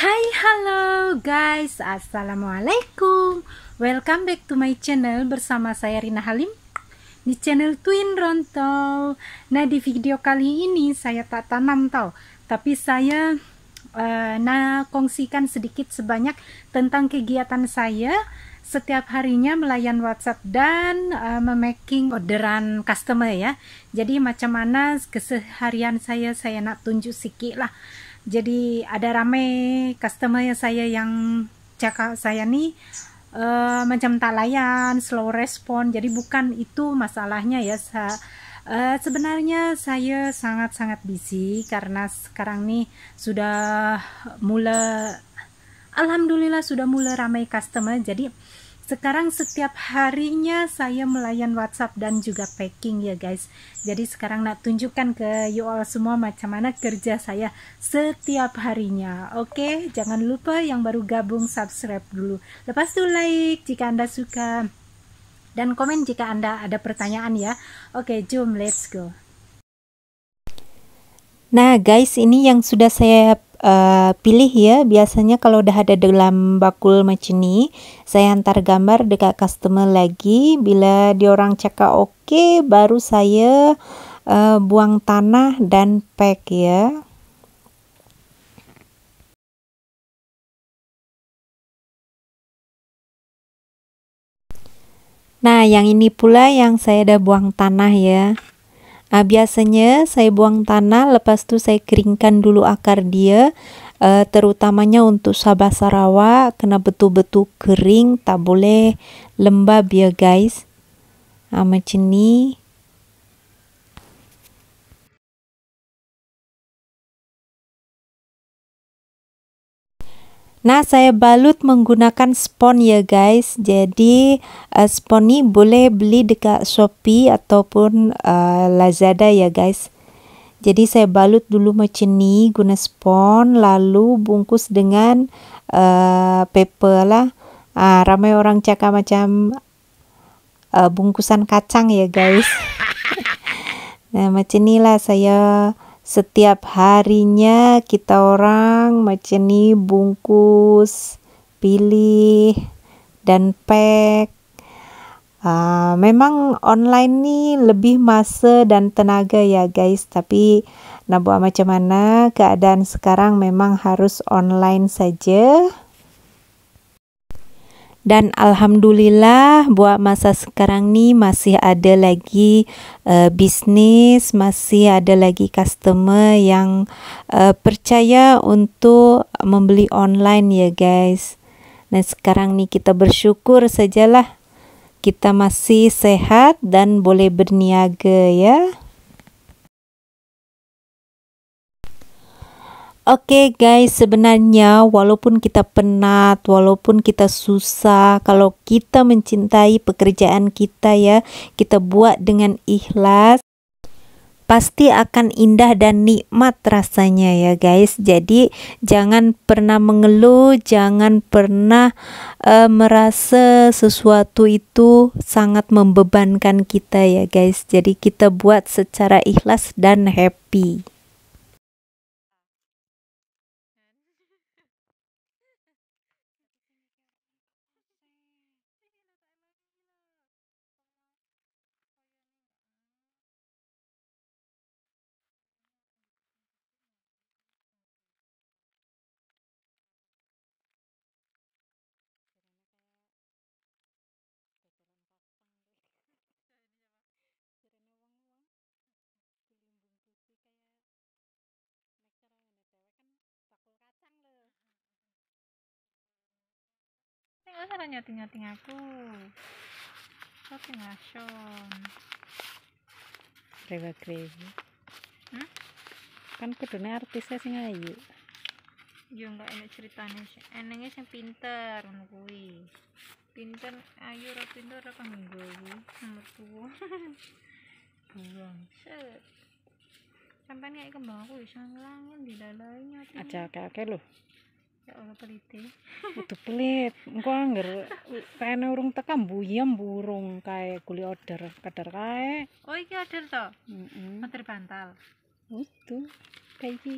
Hai halo guys Assalamualaikum Welcome back to my channel bersama saya Rina Halim Di channel Twin Rontol Nah di video kali ini saya tak tanam tau Tapi saya uh, nah, kongsikan sedikit sebanyak tentang kegiatan saya setiap harinya melayan WhatsApp dan uh, memaking orderan customer ya. Jadi macam mana keseharian saya saya nak tunjuk sikit lah. Jadi ada ramai customer yang saya yang cakap saya ni uh, macam tak layan, slow respon. Jadi bukan itu masalahnya ya. Sa uh, sebenarnya saya sangat-sangat busy karena sekarang nih sudah mula alhamdulillah sudah mulai ramai customer jadi sekarang setiap harinya saya melayan WhatsApp dan juga packing ya guys. Jadi sekarang nak tunjukkan ke you all semua macam mana kerja saya setiap harinya. Oke, jangan lupa yang baru gabung subscribe dulu. Lepas itu like jika Anda suka dan komen jika Anda ada pertanyaan ya. Oke, okay, jom let's go. Nah, guys, ini yang sudah saya Eh, pilih ya biasanya kalau udah ada dalam bakul macam ini saya antar gambar dekat customer lagi bila diorang cakap oke baru saya uh, buang tanah dan pack ya Nah, yang ini pula yang saya udah buang tanah ya. Nah, biasanya saya buang tanah, lepas itu saya keringkan dulu akar dia, uh, terutamanya untuk Sabah Sarawak, kena betul-betul kering, tak boleh lembab ya guys. Nah, macam ni. Nah, saya balut menggunakan spon ya guys. Jadi, uh, spon ini boleh beli dekat Shopee ataupun uh, Lazada ya guys. Jadi, saya balut dulu macam ini guna spon lalu bungkus dengan uh, paper lah. Uh, ramai orang cakap macam uh, bungkusan kacang ya guys. nah, macam inilah saya setiap harinya kita orang macam ni bungkus, pilih dan pack. Uh, memang online ni lebih masa dan tenaga ya guys tapi nak buat macam mana keadaan sekarang memang harus online saja dan alhamdulillah buat masa sekarang ni masih ada lagi uh, eh, bisnis masih ada lagi customer yang uh, percaya untuk membeli online ya guys dan sekarang ni kita bersyukur sajalah kita masih sehat dan boleh berniaga ya Oke okay guys, sebenarnya walaupun kita penat, walaupun kita susah, kalau kita mencintai pekerjaan kita ya, kita buat dengan ikhlas, pasti akan indah dan nikmat rasanya ya guys. Jadi jangan pernah mengeluh, jangan pernah uh, merasa sesuatu itu sangat membebankan kita ya guys. Jadi kita buat secara ikhlas dan happy. Masa nyating-nyating aku? shopping ason. Rewa crazy. Hmm? Kan kudune artisnya iya, sih Ngayu. Yo enggak enak ceritanya sih. Enaknya sih pinter ngono Pinter ayu ora pinter ora kanggo nomor tuwa. Buang. Set. Sampai nih kembang aku bisa ngelangin di dalamnya. Aja oke loh. Allah pelit. Itu pelit. Engko anger pene urung teka buyem burung kae kuli order kadar kae. Oh iki order to? Heeh. Mm bantal. Utuh. Kayak iki.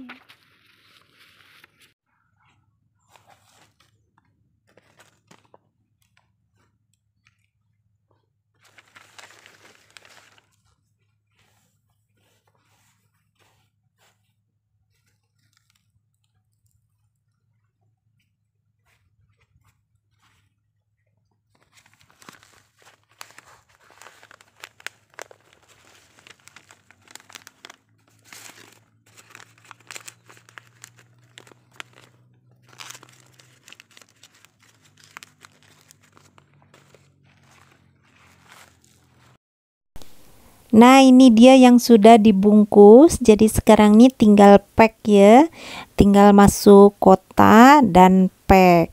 Nah ini dia yang sudah dibungkus jadi sekarang ini tinggal pack ya tinggal masuk kota dan pack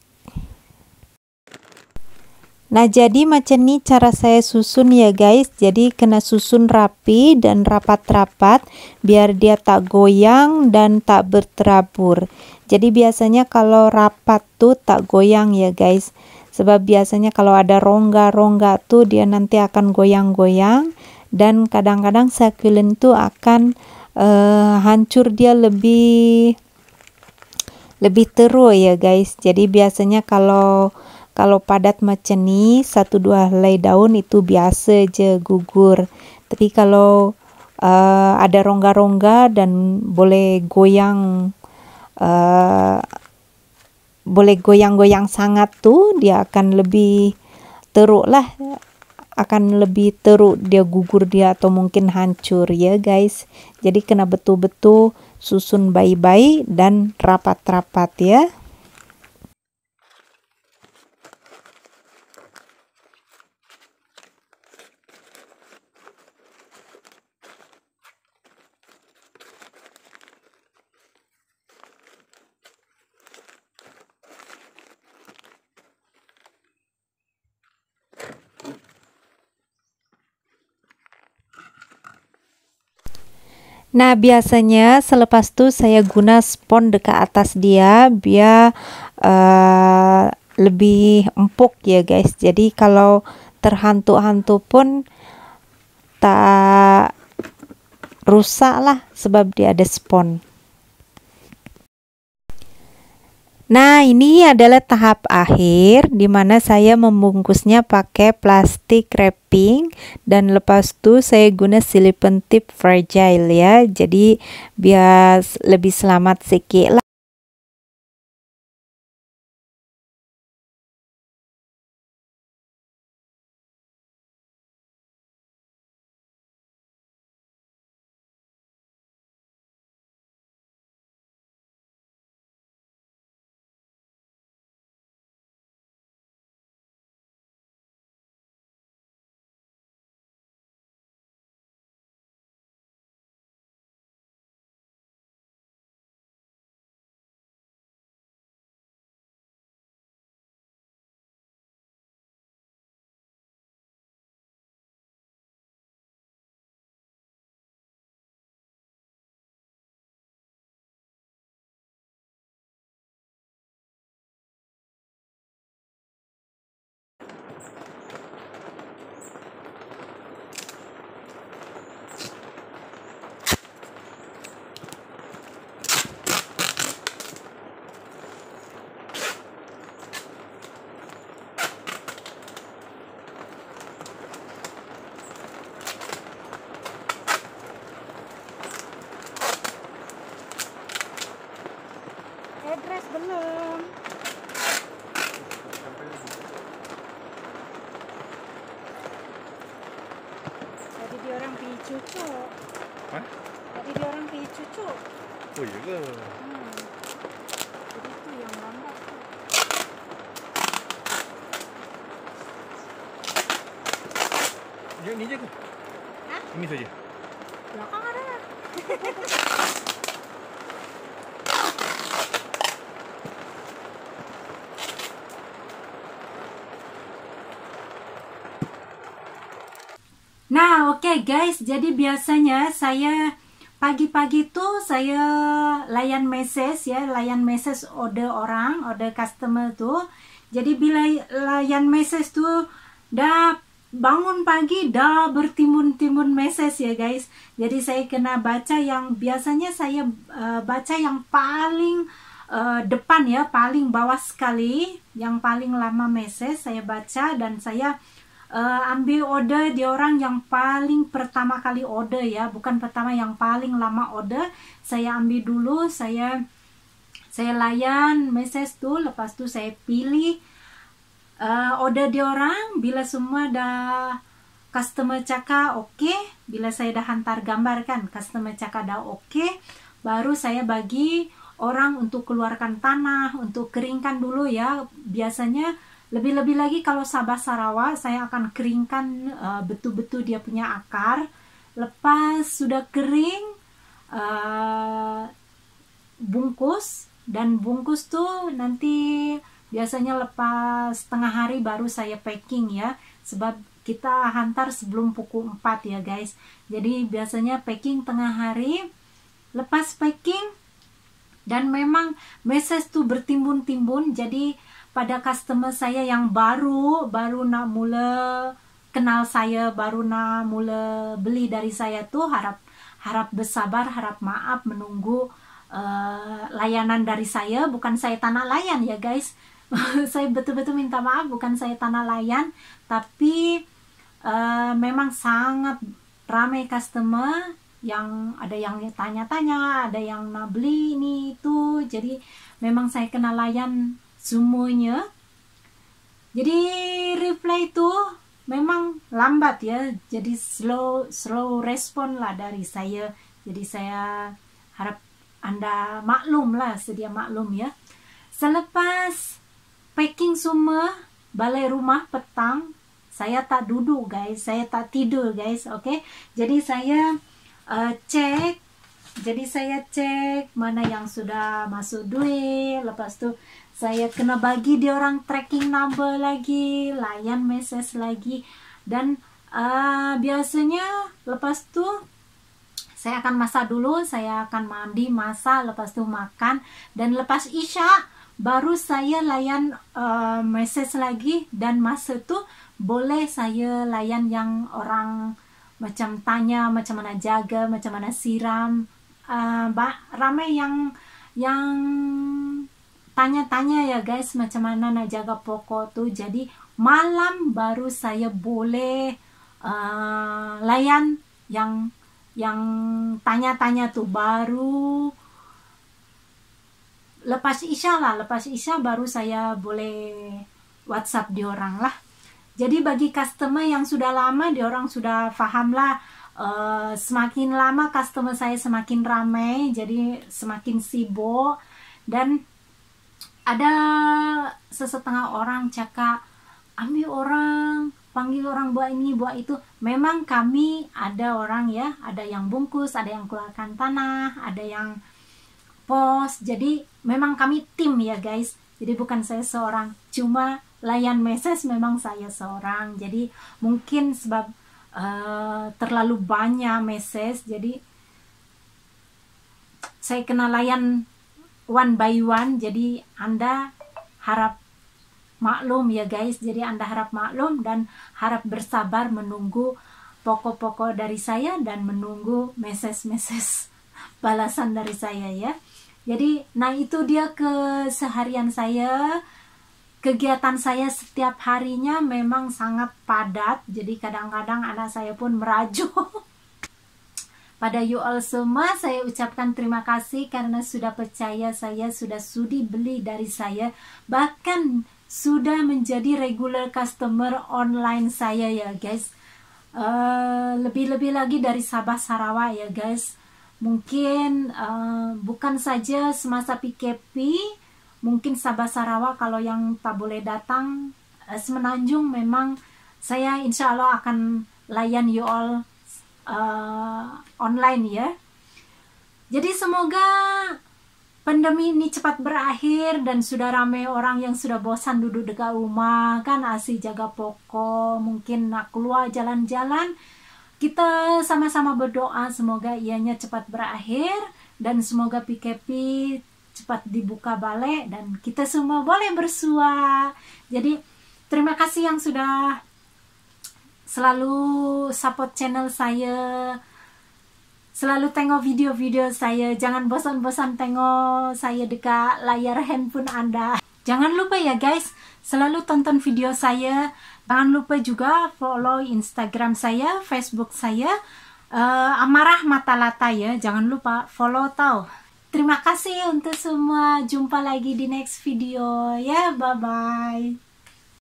Nah jadi macam ini cara saya susun ya guys jadi kena susun rapi dan rapat-rapat biar dia tak goyang dan tak berterabur jadi biasanya kalau rapat tuh tak goyang ya guys sebab biasanya kalau ada rongga-rongga tuh dia nanti akan goyang-goyang dan kadang-kadang sekulen itu akan uh, hancur dia lebih lebih teru ya guys jadi biasanya kalau kalau padat macam ini satu dua helai daun itu biasa aja gugur tapi kalau uh, ada rongga-rongga dan boleh goyang uh, boleh goyang-goyang sangat tuh dia akan lebih teruk lah akan lebih teruk dia gugur dia atau mungkin hancur ya guys. Jadi kena betul-betul susun bayi-bayi dan rapat-rapat ya. Nah biasanya selepas itu saya guna spon dekat atas dia biar uh, lebih empuk ya guys. Jadi kalau terhantu-hantu pun tak rusak lah sebab dia ada spon Nah, ini adalah tahap akhir di mana saya membungkusnya pakai plastik wrapping dan lepas itu saya guna silipen tip fragile ya. Jadi biar lebih selamat sikit lah. cucuk. Hah? Tadi dia orang pergi cucuk. Oh, iya ke? Hmm. Ini je ke? Ha? Ini saja. Belakang ada. Lah. Nah, oke okay guys, jadi biasanya saya pagi-pagi tuh saya layan message ya, layan message order orang, order customer tuh. Jadi bila layan message tuh dah bangun pagi dah bertimun-timun message ya guys. Jadi saya kena baca yang biasanya saya uh, baca yang paling uh, depan ya, paling bawah sekali, yang paling lama message saya baca dan saya uh, ambil order di orang yang paling pertama kali order ya bukan pertama yang paling lama order saya ambil dulu saya saya layan message tuh lepas tuh saya pilih uh, order di orang bila semua dah customer cakap oke okay. bila saya dah hantar gambar kan customer cakap dah oke okay, baru saya bagi orang untuk keluarkan tanah untuk keringkan dulu ya biasanya lebih-lebih lagi kalau Sabah Sarawak, saya akan keringkan eh, betul-betul uh, dia punya akar. Lepas sudah kering uh, bungkus dan bungkus tuh nanti biasanya lepas setengah hari baru saya packing ya. Sebab kita hantar sebelum pukul 4 ya guys. Jadi biasanya packing tengah hari. Lepas packing dan memang message tuh bertimbun-timbun jadi pada customer saya yang baru baru nak mula kenal saya baru nak mula beli dari saya tuh harap harap bersabar harap maaf menunggu uh, layanan dari saya bukan saya tanah layan ya guys saya betul-betul minta maaf bukan saya tanah layan tapi uh, memang sangat ramai customer yang ada yang tanya-tanya ada yang beli ini itu jadi memang saya kenal layan semuanya jadi reply itu memang lambat ya jadi slow slow respon lah dari saya jadi saya harap anda maklum lah sedia maklum ya selepas packing semua balai rumah petang saya tak duduk guys saya tak tidur guys oke okay? jadi saya uh, cek jadi saya cek mana yang sudah masuk duit lepas itu saya kena bagi di orang tracking number lagi layan message lagi dan uh, biasanya lepas itu saya akan masak dulu saya akan mandi masak lepas itu makan dan lepas isya baru saya layan uh, message lagi dan masa itu boleh saya layan yang orang macam tanya macam mana jaga macam mana siram uh, bah ramai yang yang tanya-tanya ya guys macam mana nak jaga pokok tuh jadi malam baru saya boleh uh, layan yang yang tanya-tanya tuh baru lepas isya lah lepas isya baru saya boleh WhatsApp di orang lah jadi bagi customer yang sudah lama, dia orang sudah paham lah. Uh, semakin lama customer saya semakin ramai, jadi semakin sibuk dan ada sesetengah orang cakap ambil orang panggil orang buat ini buat itu memang kami ada orang ya ada yang bungkus ada yang keluarkan tanah ada yang pos jadi memang kami tim ya guys jadi bukan saya seorang cuma layan message memang saya seorang jadi mungkin sebab uh, terlalu banyak message jadi saya kena layan one by one jadi anda harap maklum ya guys jadi anda harap maklum dan harap bersabar menunggu pokok-pokok dari saya dan menunggu message-message balasan dari saya ya jadi nah itu dia keseharian saya kegiatan saya setiap harinya memang sangat padat jadi kadang-kadang anak saya pun merajuk pada you all semua saya ucapkan terima kasih karena sudah percaya saya sudah sudi beli dari saya bahkan sudah menjadi regular customer online saya ya guys eh, lebih-lebih uh, lagi dari Sabah Sarawak ya guys mungkin uh, bukan saja semasa PKP mungkin Sabah Sarawak kalau yang tak boleh datang eh, Semenanjung memang saya insya Allah akan layan you all uh, online ya jadi semoga pandemi ini cepat berakhir dan sudah ramai orang yang sudah bosan duduk dekat rumah kan asih jaga pokok mungkin nak keluar jalan-jalan kita sama-sama berdoa semoga ianya cepat berakhir dan semoga PKP cepat dibuka balik dan kita semua boleh bersua. Jadi terima kasih yang sudah selalu support channel saya. Selalu tengok video-video saya. Jangan bosan-bosan tengok saya dekat layar handphone Anda. Jangan lupa ya guys, selalu tonton video saya. Jangan lupa juga follow Instagram saya, Facebook saya. Uh, Amarah lata ya, jangan lupa follow tau. Terima kasih untuk semua. Jumpa lagi di next video. Ya, bye-bye.